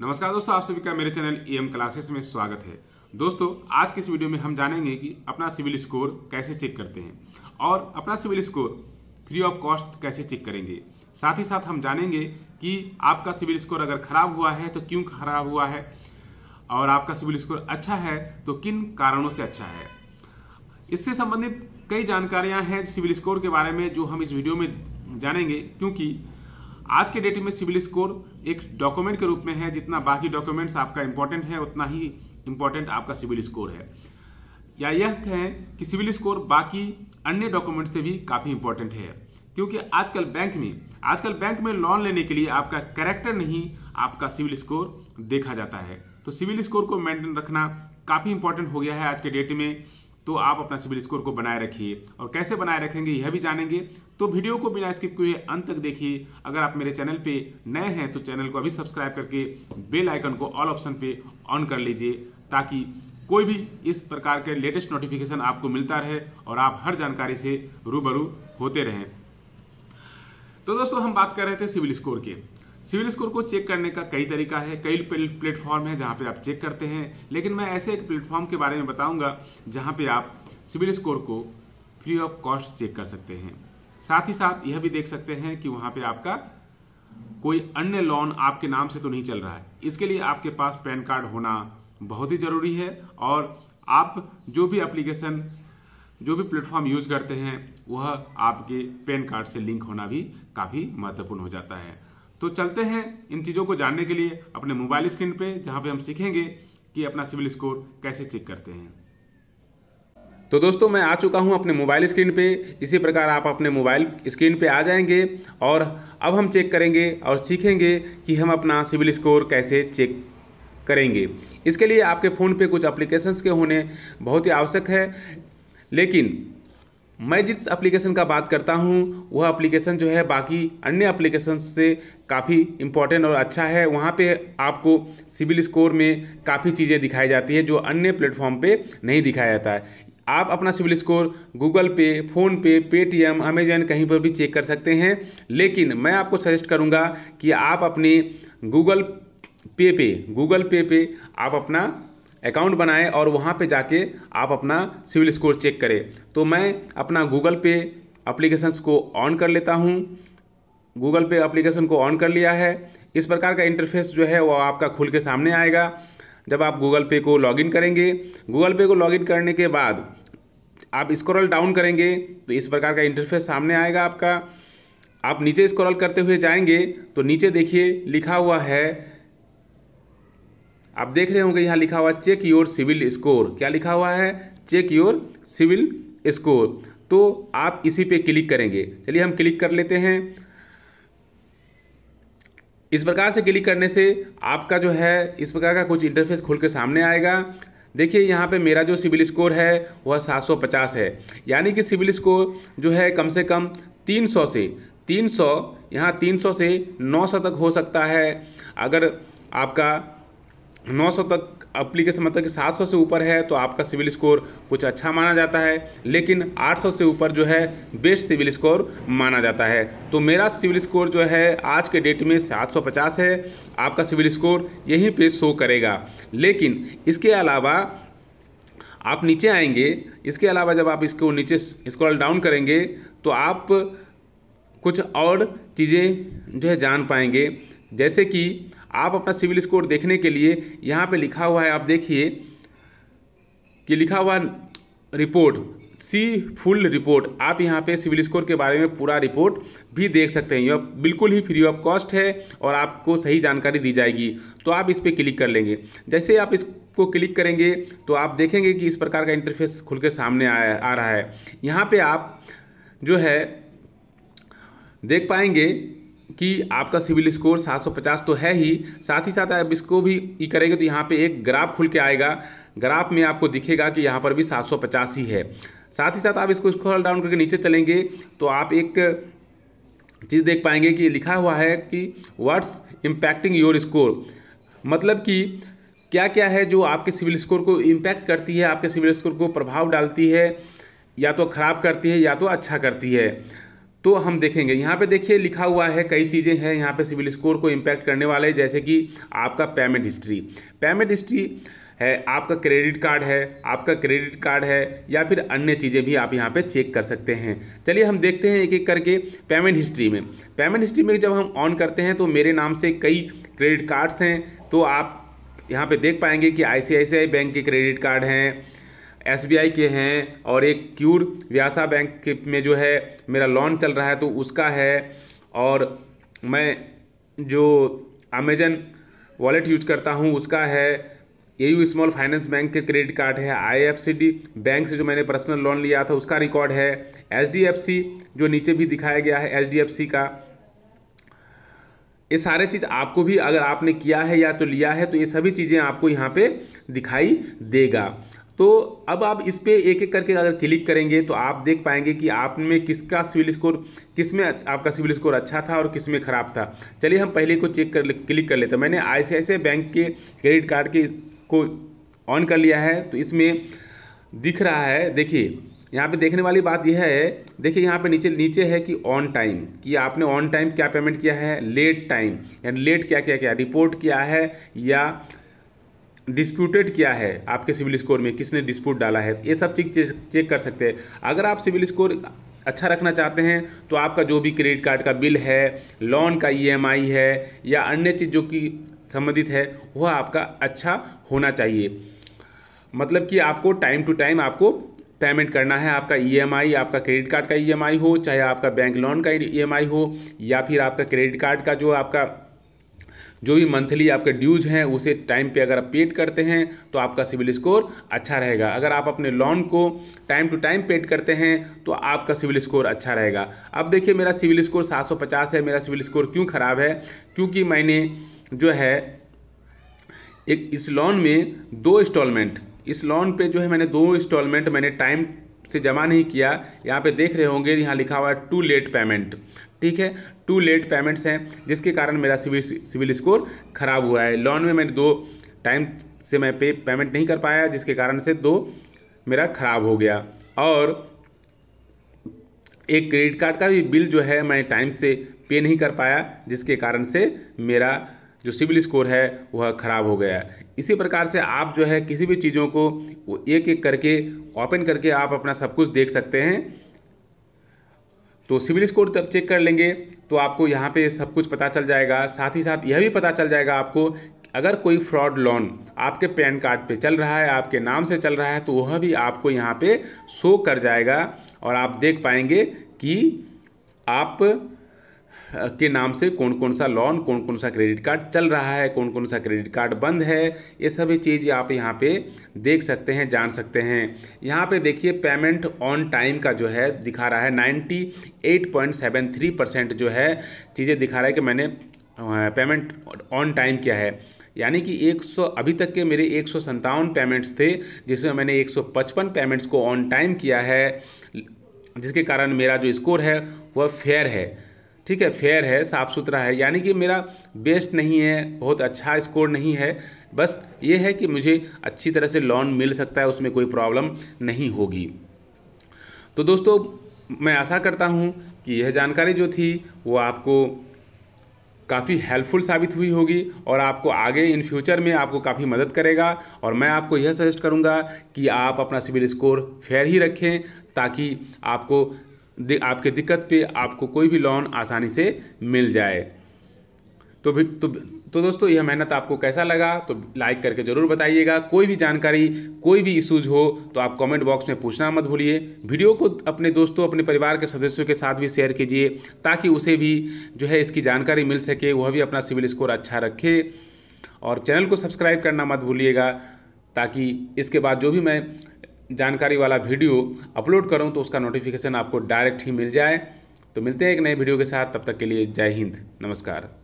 नमस्कार दोस्तों आप सभी का मेरे चैनल ई एम क्लासेस में स्वागत है दोस्तों आज के इस वीडियो में हम जानेंगे कि अपना सिविल स्कोर कैसे चेक करते हैं और अपना CIBIL score free of cost कैसे चेक करेंगे साथ ही साथ हम जानेंगे कि आपका सिविल स्कोर अगर खराब हुआ है तो क्यों खराब हुआ है और आपका सिविल स्कोर अच्छा है तो किन कारणों से अच्छा है इससे संबंधित कई जानकारियां हैं सिविल स्कोर के बारे में जो हम इस वीडियो में जानेंगे क्योंकि आज के डेट में सिविल स्कोर एक डॉक्यूमेंट के रूप में है जितना बाकी डॉक्यूमेंट्स आपका इंपॉर्टेंट है उतना ही इंपॉर्टेंट आपका सिविल स्कोर है या यह कहें कि सिविल स्कोर बाकी अन्य डॉक्यूमेंट से भी काफ़ी इंपॉर्टेंट है क्योंकि आजकल बैंक में आजकल बैंक में लोन लेने के लिए आपका कैरेक्टर नहीं आपका सिविल स्कोर देखा जाता है तो सिविल स्कोर को मेंटेन रखना काफ़ी इंपॉर्टेंट हो गया है आज के डेट में तो आप अपना सिविल स्कोर को बनाए रखिए और कैसे बनाए रखेंगे यह भी जानेंगे तो वीडियो को बिना स्किप किए अंत तक देखिए अगर आप मेरे चैनल पे नए हैं तो चैनल को अभी सब्सक्राइब करके बेल आइकन को ऑल ऑप्शन पे ऑन कर लीजिए ताकि कोई भी इस प्रकार के लेटेस्ट नोटिफिकेशन आपको मिलता रहे और आप हर जानकारी से रूबरू होते रहें तो दोस्तों हम बात कर रहे थे सिविल स्कोर के सिविल स्कोर को चेक करने का कई तरीका है कई प्लेटफॉर्म है जहाँ पे आप चेक करते हैं लेकिन मैं ऐसे एक प्लेटफॉर्म के बारे में बताऊंगा जहाँ पे आप सिविल स्कोर को फ्री ऑफ कॉस्ट चेक कर सकते हैं साथ ही साथ यह भी देख सकते हैं कि वहाँ पे आपका कोई अन्य लोन आपके नाम से तो नहीं चल रहा है इसके लिए आपके पास पैन कार्ड होना बहुत ही ज़रूरी है और आप जो भी एप्लीकेशन जो भी प्लेटफॉर्म यूज करते हैं वह आपके पैन कार्ड से लिंक होना भी काफ़ी महत्वपूर्ण हो जाता है तो चलते हैं इन चीज़ों को जानने के लिए अपने मोबाइल स्क्रीन पे जहाँ पे हम सीखेंगे कि अपना सिविल स्कोर कैसे चेक करते हैं तो दोस्तों मैं आ चुका हूँ अपने मोबाइल स्क्रीन पे इसी प्रकार आप अपने मोबाइल स्क्रीन पे आ जाएंगे और अब हम चेक करेंगे और सीखेंगे कि हम अपना सिविल स्कोर कैसे चेक करेंगे इसके लिए आपके फ़ोन पे कुछ एप्लीकेशंस के होने बहुत ही आवश्यक है लेकिन मैं जिस एप्लीकेशन का बात करता हूँ वह एप्लीकेशन जो है बाकी अन्य एप्लीकेशन से काफ़ी इम्पोर्टेंट और अच्छा है वहाँ पे आपको सिविल स्कोर में काफ़ी चीज़ें दिखाई जाती है जो अन्य प्लेटफॉर्म पे नहीं दिखाया जाता है आप अपना CIBIL score Google Pay PhonePe Paytm Amazon कहीं पर भी चेक कर सकते हैं लेकिन मैं आपको सजेस्ट करूँगा कि आप अपने गूगल पे पे गूगल पे पे आप अपना अकाउंट बनाएं और वहाँ पे जाके आप अपना सिविल स्कोर चेक करें तो मैं अपना गूगल पे अप्लीकेशंस को ऑन कर लेता हूँ गूगल पे अप्लीकेशन को ऑन कर लिया है इस प्रकार का इंटरफेस जो है वो आपका खुल के सामने आएगा जब आप गूगल पे को लॉगिन करेंगे गूगल पे को लॉगिन करने के बाद आप स्क्रॉल डाउन करेंगे तो इस प्रकार का इंटरफेस सामने आएगा आपका आप नीचे स्क्रॉल करते हुए जाएंगे तो नीचे देखिए लिखा हुआ है आप देख रहे होंगे यहाँ लिखा हुआ चेक योर सिविल स्कोर क्या लिखा हुआ है चेक योर सिविल स्कोर तो आप इसी पे क्लिक करेंगे चलिए हम क्लिक कर लेते हैं इस प्रकार से क्लिक करने से आपका जो है इस प्रकार का कुछ इंटरफेस खुल के सामने आएगा देखिए यहाँ पे मेरा जो सिविल स्कोर है वह 750 है यानी कि सिविल स्कोर जो है कम से कम 300 से 300 यहाँ तीन से 900 तक हो सकता है अगर आपका 900 तक अप्लीकेशन मतलब कि 700 से ऊपर है तो आपका सिविल स्कोर कुछ अच्छा माना जाता है लेकिन 800 से ऊपर जो है बेस्ट सिविल स्कोर माना जाता है तो मेरा सिविल स्कोर जो है आज के डेट में 750 है आपका सिविल स्कोर यहीं पे शो करेगा लेकिन इसके अलावा आप नीचे आएंगे इसके अलावा जब आप इसको नीचे स्क्रॉल डाउन करेंगे तो आप कुछ और चीज़ें जो है जान पाएंगे जैसे कि आप अपना सिविल स्कोर देखने के लिए यहाँ पे लिखा हुआ है आप देखिए कि लिखा हुआ रिपोर्ट सी फुल रिपोर्ट आप यहाँ पे सिविल स्कोर के बारे में पूरा रिपोर्ट भी देख सकते हैं यह बिल्कुल ही फ्री ऑफ कॉस्ट है और आपको सही जानकारी दी जाएगी तो आप इस पर क्लिक कर लेंगे जैसे आप इसको क्लिक करेंगे तो आप देखेंगे कि इस प्रकार का इंटरफेस खुल के सामने आया आ रहा है यहाँ पर आप जो है देख पाएंगे कि आपका सिविल स्कोर 750 तो है ही साथ ही साथ आप इसको भी ये करेंगे तो यहाँ पे एक ग्राफ खुल के आएगा ग्राफ में आपको दिखेगा कि यहाँ पर भी 750 ही है साथ ही साथ आप इसको स्क्रॉल डाउन करके नीचे चलेंगे तो आप एक चीज़ देख पाएंगे कि लिखा हुआ है कि वाट्स इम्पैक्टिंग योर स्कोर मतलब कि क्या क्या है जो आपके सिविल स्कोर को इम्पैक्ट करती है आपके सिविल स्कोर को प्रभाव डालती है या तो ख़राब करती है या तो अच्छा करती है तो हम देखेंगे यहाँ पे देखिए लिखा हुआ है कई चीज़ें हैं यहाँ पे सिविल स्कोर को इम्पैक्ट करने वाले हैं जैसे कि आपका पेमेंट हिस्ट्री पेमेंट हिस्ट्री है आपका क्रेडिट कार्ड है आपका क्रेडिट कार्ड है या फिर अन्य चीज़ें भी आप यहाँ पे चेक कर सकते हैं चलिए हम देखते हैं एक एक करके पेमेंट हिस्ट्री में पेमेंट हिस्ट्री में जब हम ऑन करते हैं तो मेरे नाम से कई क्रेडिट कार्ड्स हैं तो आप यहाँ पर देख पाएंगे कि आई बैंक के क्रेडिट कार्ड हैं एसबीआई के हैं और एक क्यूर व्यासा बैंक में जो है मेरा लोन चल रहा है तो उसका है और मैं जो अमेजन वॉलेट यूज करता हूँ उसका है ए यू स्मॉल फाइनेंस बैंक के क्रेडिट कार्ड है आईएफसीडी बैंक से जो मैंने पर्सनल लोन लिया था उसका रिकॉर्ड है एचडीएफसी जो नीचे भी दिखाया गया है एचडीएफसी का ये सारे चीज़ आपको भी अगर आपने किया है या तो लिया है तो ये सभी चीज़ें आपको यहाँ पे दिखाई देगा तो अब आप इस पर एक एक करके अगर क्लिक करेंगे तो आप देख पाएंगे कि आप में किसका सिविल स्कोर किस में आपका सिविल स्कोर अच्छा था और किस में ख़राब था चलिए हम पहले को चेक कर क्लिक कर लेते हैं मैंने आई बैंक के क्रेडिट कार्ड के को ऑन कर लिया है तो इसमें दिख रहा है देखिए यहाँ पे देखने वाली बात यह है देखिए यहाँ पे नीचे नीचे है कि ऑन टाइम कि आपने ऑन टाइम क्या पेमेंट किया है लेट टाइम यानी लेट क्या क्या क्या रिपोर्ट किया है या डिस्प्यूटेड क्या है आपके सिविल स्कोर में किसने डिस्प्यूट डाला है ये सब चीज़ चेक, चेक कर सकते हैं अगर आप सिविल स्कोर अच्छा रखना चाहते हैं तो आपका जो भी क्रेडिट कार्ड का बिल है लोन का ईएमआई e है या अन्य चीज़ जो कि संबंधित है वह आपका अच्छा होना चाहिए मतलब कि आपको टाइम टू टाइम आपको पेमेंट करना है आपका ईएमआई e आपका क्रेडिट कार्ड का ईएमआई e हो चाहे आपका बैंक लोन का ईएमआई हो या फिर आपका क्रेडिट कार्ड का जो आपका जो भी मंथली आपके ड्यूज हैं उसे टाइम पे अगर आप पेड करते हैं तो आपका सिविल स्कोर अच्छा रहेगा अगर आप अपने लोन को टाइम टू टाइम पेड करते हैं तो आपका सिविल स्कोर अच्छा रहेगा अब देखिए मेरा सिविल स्कोर 750 है मेरा सिविल स्कोर क्यों ख़राब है क्योंकि मैंने जो है एक इस लोन में दो इंस्टॉलमेंट इस लोन पे जो है मैंने दो इंस्टॉलमेंट मैंने टाइम से जमा नहीं किया यहाँ पे देख रहे होंगे यहाँ लिखा हुआ है टू लेट पेमेंट ठीक है टू लेट पेमेंट्स हैं जिसके कारण मेरा सिविल सिविल स्कोर ख़राब हुआ है लोन में मैंने दो टाइम से मैं पे पेमेंट नहीं कर पाया जिसके कारण से दो मेरा ख़राब हो गया और एक क्रेडिट कार्ड का भी बिल जो है मैं टाइम से पे नहीं कर पाया जिसके कारण से मेरा जो सिविल स्कोर है वह ख़राब हो गया इसी प्रकार से आप जो है किसी भी चीज़ों को वो एक एक करके ओपन करके आप अपना सब कुछ देख सकते हैं तो सिविल स्कोर तब चेक कर लेंगे तो आपको यहाँ पे सब कुछ पता चल जाएगा साथ ही साथ यह भी पता चल जाएगा आपको अगर कोई फ्रॉड लोन आपके पैन कार्ड पे चल रहा है आपके नाम से चल रहा है तो वह भी आपको यहाँ पे शो कर जाएगा और आप देख पाएंगे कि आप के नाम से कौन कौन सा लोन कौन कौन सा क्रेडिट कार्ड चल रहा है कौन कौन सा क्रेडिट कार्ड बंद है ये सभी चीज़ आप यहाँ पे देख सकते हैं जान सकते हैं यहाँ पे देखिए पेमेंट ऑन टाइम का जो है दिखा रहा है ninety eight point seven three percent जो है चीज़ें दिखा रहा है कि मैंने पेमेंट ऑन टाइम किया है यानी कि 100 अभी तक के मेरे एक पेमेंट्स थे जिसमें मैंने एक पेमेंट्स को ऑन टाइम किया है जिसके कारण मेरा जो स्कोर है वह फेयर है ठीक है फेयर है साफ़ सुथरा है यानी कि मेरा बेस्ट नहीं है बहुत अच्छा स्कोर नहीं है बस ये है कि मुझे अच्छी तरह से लोन मिल सकता है उसमें कोई प्रॉब्लम नहीं होगी तो दोस्तों मैं आशा करता हूँ कि यह जानकारी जो थी वो आपको काफ़ी हेल्पफुल साबित हुई होगी और आपको आगे इन फ्यूचर में आपको काफ़ी मदद करेगा और मैं आपको यह सजेस्ट करूँगा कि आप अपना सिविल स्कोर फेयर ही रखें ताकि आपको आपके दिक्कत पे आपको कोई भी लोन आसानी से मिल जाए तो भी तो तो दोस्तों यह मेहनत आपको कैसा लगा तो लाइक करके ज़रूर बताइएगा कोई भी जानकारी कोई भी इशूज हो तो आप कमेंट बॉक्स में पूछना मत भूलिए वीडियो को अपने दोस्तों अपने परिवार के सदस्यों के साथ भी शेयर कीजिए ताकि उसे भी जो है इसकी जानकारी मिल सके वह भी अपना सिविल स्कोर अच्छा रखे और चैनल को सब्सक्राइब करना मत भूलिएगा ताकि इसके बाद जो भी मैं जानकारी वाला वीडियो अपलोड करूँ तो उसका नोटिफिकेशन आपको डायरेक्ट ही मिल जाए तो मिलते हैं एक नए वीडियो के साथ तब तक के लिए जय हिंद नमस्कार